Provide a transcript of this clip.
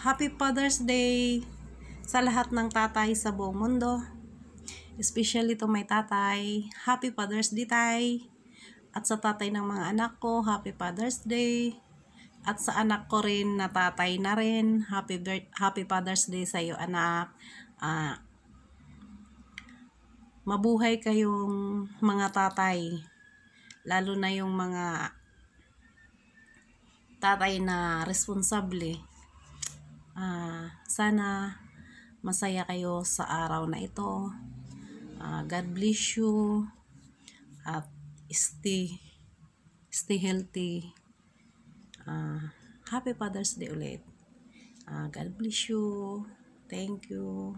Happy Father's Day sa lahat ng tatay sa buong mundo. Especially to my tatay. Happy Father's Day, tay. At sa tatay ng mga anak ko, Happy Father's Day. At sa anak ko rin na tatay na rin, Happy, happy Father's Day sa iyo, anak. Uh, mabuhay kayong mga tatay. Lalo na yung mga tatay na responsable Uh, sana masaya kayo sa araw na ito. Uh, God bless you at stay stay healthy. Uh, happy Father's Day ulit. Uh, God bless you. Thank you.